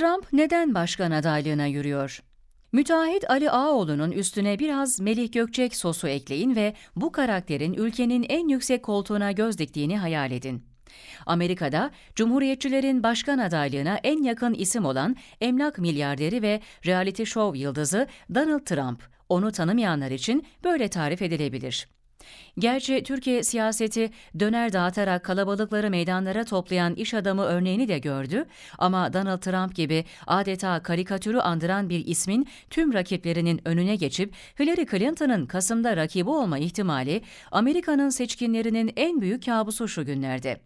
Trump neden başkan adaylığına yürüyor? Müteahhit Ali Ağoğlu'nun üstüne biraz Melih Gökçek sosu ekleyin ve bu karakterin ülkenin en yüksek koltuğuna göz diktiğini hayal edin. Amerika'da Cumhuriyetçilerin başkan adaylığına en yakın isim olan emlak milyarderi ve reality show yıldızı Donald Trump, onu tanımayanlar için böyle tarif edilebilir. Gerçi Türkiye siyaseti döner dağıtarak kalabalıkları meydanlara toplayan iş adamı örneğini de gördü ama Donald Trump gibi adeta karikatürü andıran bir ismin tüm rakiplerinin önüne geçip Hillary Clinton'ın Kasım'da rakibi olma ihtimali Amerika'nın seçkinlerinin en büyük kabusu şu günlerde.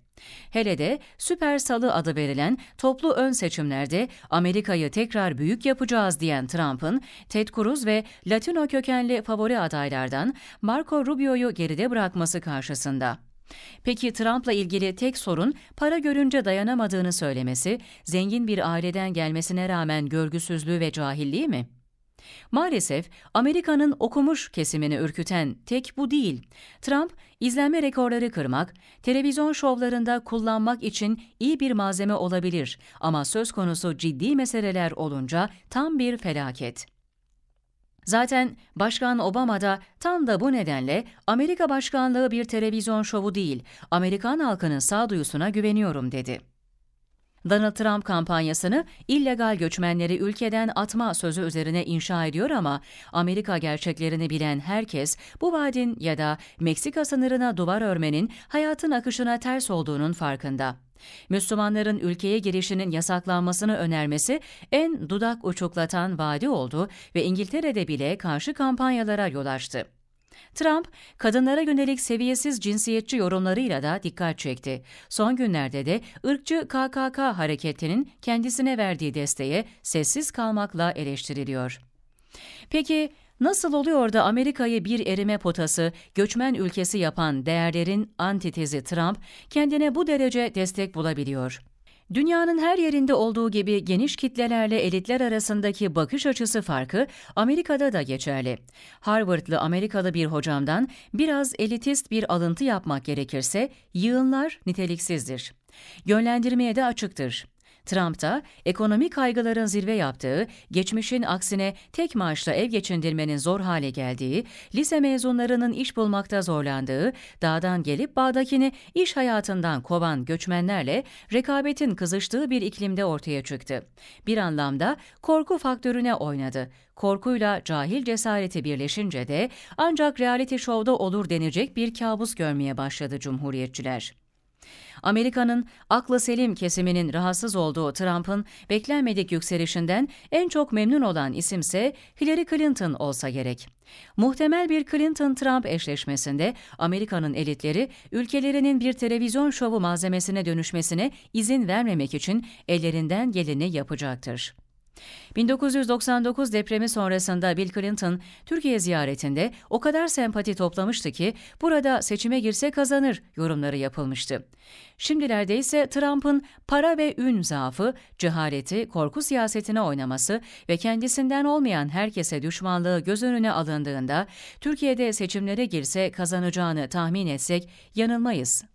Hele de Süper Salı adı verilen toplu ön seçimlerde Amerika'yı tekrar büyük yapacağız diyen Trump'ın Ted Cruz ve Latino kökenli favori adaylardan Marco Rubio'yu geride bırakması karşısında. Peki Trump'la ilgili tek sorun para görünce dayanamadığını söylemesi, zengin bir aileden gelmesine rağmen görgüsüzlüğü ve cahilliği mi? Maalesef Amerika'nın okumuş kesimini ürküten tek bu değil. Trump, izlenme rekorları kırmak, televizyon şovlarında kullanmak için iyi bir malzeme olabilir ama söz konusu ciddi meseleler olunca tam bir felaket. Zaten Başkan Obama da tam da bu nedenle Amerika başkanlığı bir televizyon şovu değil, Amerikan halkının sağduyusuna güveniyorum dedi. Donald Trump kampanyasını illegal göçmenleri ülkeden atma sözü üzerine inşa ediyor ama Amerika gerçeklerini bilen herkes bu vaadin ya da Meksika sınırına duvar örmenin hayatın akışına ters olduğunun farkında. Müslümanların ülkeye girişinin yasaklanmasını önermesi en dudak uçuklatan vaadi oldu ve İngiltere'de bile karşı kampanyalara yol açtı. Trump, kadınlara yönelik seviyesiz cinsiyetçi yorumlarıyla da dikkat çekti. Son günlerde de ırkçı KKK hareketinin kendisine verdiği desteğe sessiz kalmakla eleştiriliyor. Peki nasıl oluyor da Amerika'yı bir erime potası, göçmen ülkesi yapan değerlerin antitezi Trump kendine bu derece destek bulabiliyor? Dünyanın her yerinde olduğu gibi geniş kitlelerle elitler arasındaki bakış açısı farkı Amerika'da da geçerli. Harvard'lı Amerikalı bir hocamdan biraz elitist bir alıntı yapmak gerekirse yığınlar niteliksizdir. Yönlendirmeye de açıktır. Trump da ekonomik kaygıların zirve yaptığı, geçmişin aksine tek maaşla ev geçindirmenin zor hale geldiği, lise mezunlarının iş bulmakta zorlandığı, dağdan gelip bağdakini iş hayatından kovan göçmenlerle rekabetin kızıştığı bir iklimde ortaya çıktı. Bir anlamda korku faktörüne oynadı. Korkuyla cahil cesareti birleşince de ancak reality show'da olur denecek bir kabus görmeye başladı cumhuriyetçiler. Amerika'nın aklı selim kesiminin rahatsız olduğu Trump'ın beklenmedik yükselişinden en çok memnun olan isimse Hillary Clinton olsa gerek. Muhtemel bir Clinton-Trump eşleşmesinde Amerika'nın elitleri ülkelerinin bir televizyon şovu malzemesine dönüşmesine izin vermemek için ellerinden geleni yapacaktır. 1999 depremi sonrasında Bill Clinton Türkiye ziyaretinde o kadar sempati toplamıştı ki burada seçime girse kazanır yorumları yapılmıştı. Şimdilerde ise Trump'ın para ve ün zaafı, cehaleti, korku siyasetine oynaması ve kendisinden olmayan herkese düşmanlığı göz önüne alındığında Türkiye'de seçimlere girse kazanacağını tahmin etsek yanılmayız.